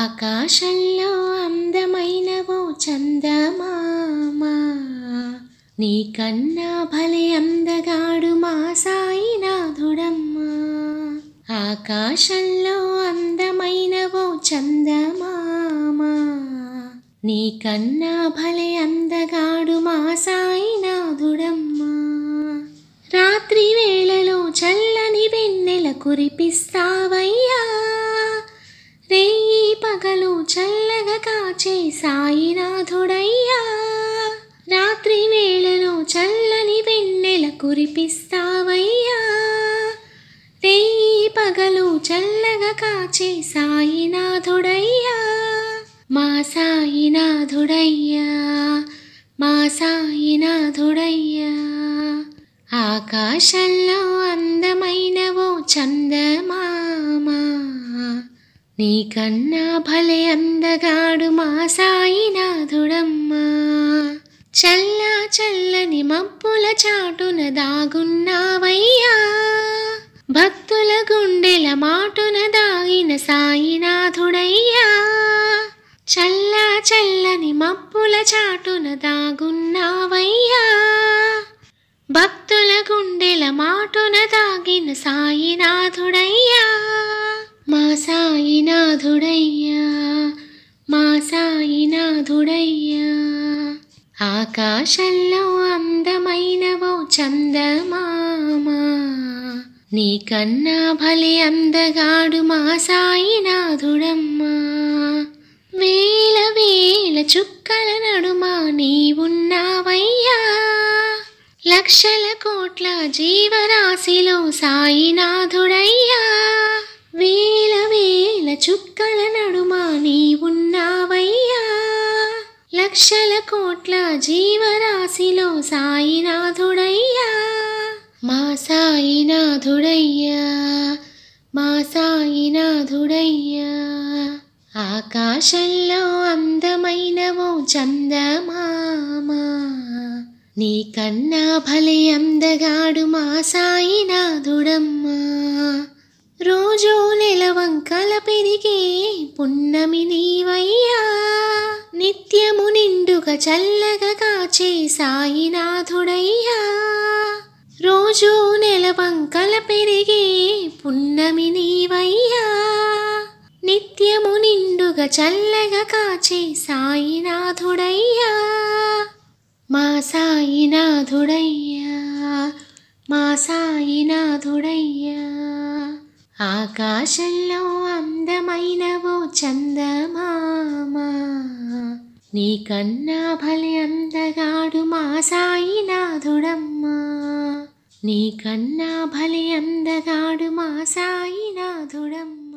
ఆకాశంలో అందమైనవో చందమామ నీకన్నా భలే అందగాడు మా సాయినాథుడమ్మా ఆకాశంలో అందమైనవో చందమామ నీకన్నా భలే అందగాడు మా సాయినాథుడమ్మా రాత్రి వేళలో చల్లని వెన్నెల కురిపిస్తావయ్యా చల్లగా కాచే సాయినాథుడయ్యా రాత్రి వేళలో చల్లని వెన్నెల కురిపిస్తావయ్యా వెయ్యి పగలు చల్లగా కాచే సాయినాథుడయ్యా మా సాయినాథుడయ్యా మా సాయినాథుడయ్యా ఆకాశంలో అందమైనవో చందమా నీ కన్నా భలే అందగాడు మా సాయినాథుడమ్మా చల్లా చల్లని మబ్బుల చాటున దాగున్నావయ్యా భక్తుల గుండెల మాటున దాగిన సాయినాథుడయ్యా చల్లా చల్లని మబ్బుల చాటున దాగున్నావయ్యా భక్తుల గుండెల మాటున దాగిన సాయినాథుడయ్యా మా సాయినాథుడయ్యా మా సాయినాథుడయ్యా ఆకాశంలో అందమైనవో చందమామా నీకన్నా భలే అందగాడు మా సాయినాథుడమ్మా వేల వేల చుక్కల నడుమా నీవున్నావయ్యా లక్షల కోట్ల జీవరాశిలో సాయినాథుడయ్యా చుక్కల నడుమా నీ ఉన్నావయ్యా లక్షల కోట్ల జీవరాశిలో సాయినాథుడయ్యా మా సాయినాథుడయ్యా మా సాయినాథుడయ్యా ఆకాశంలో అందమైనవో చందమామా నీ కన్నా భలే అందగాడు మా సాయినాథుడమ్మా రోజూ వంకల పెరిగే పున్నమి నీవయ్యా నిత్యము నిండుగా చల్లగా కాచే సాయినాథుడయ్యా రోజు నెల వంకల పెరిగే పున్నమి నీవయ్యా నిత్యము నిండుగా చల్లగా కాచే సాయినాథుడయ్యా మా సాయినాథుడయ్యా మా సాయినాథుడయ్యా ఆకాశంలో అందమైనవో చందమామ నీకన్నా భలే అందగాడు మా సాయినాథుడమ్మా నీకన్నా భలే అందగాడు మా సాయినాథుడమ్మా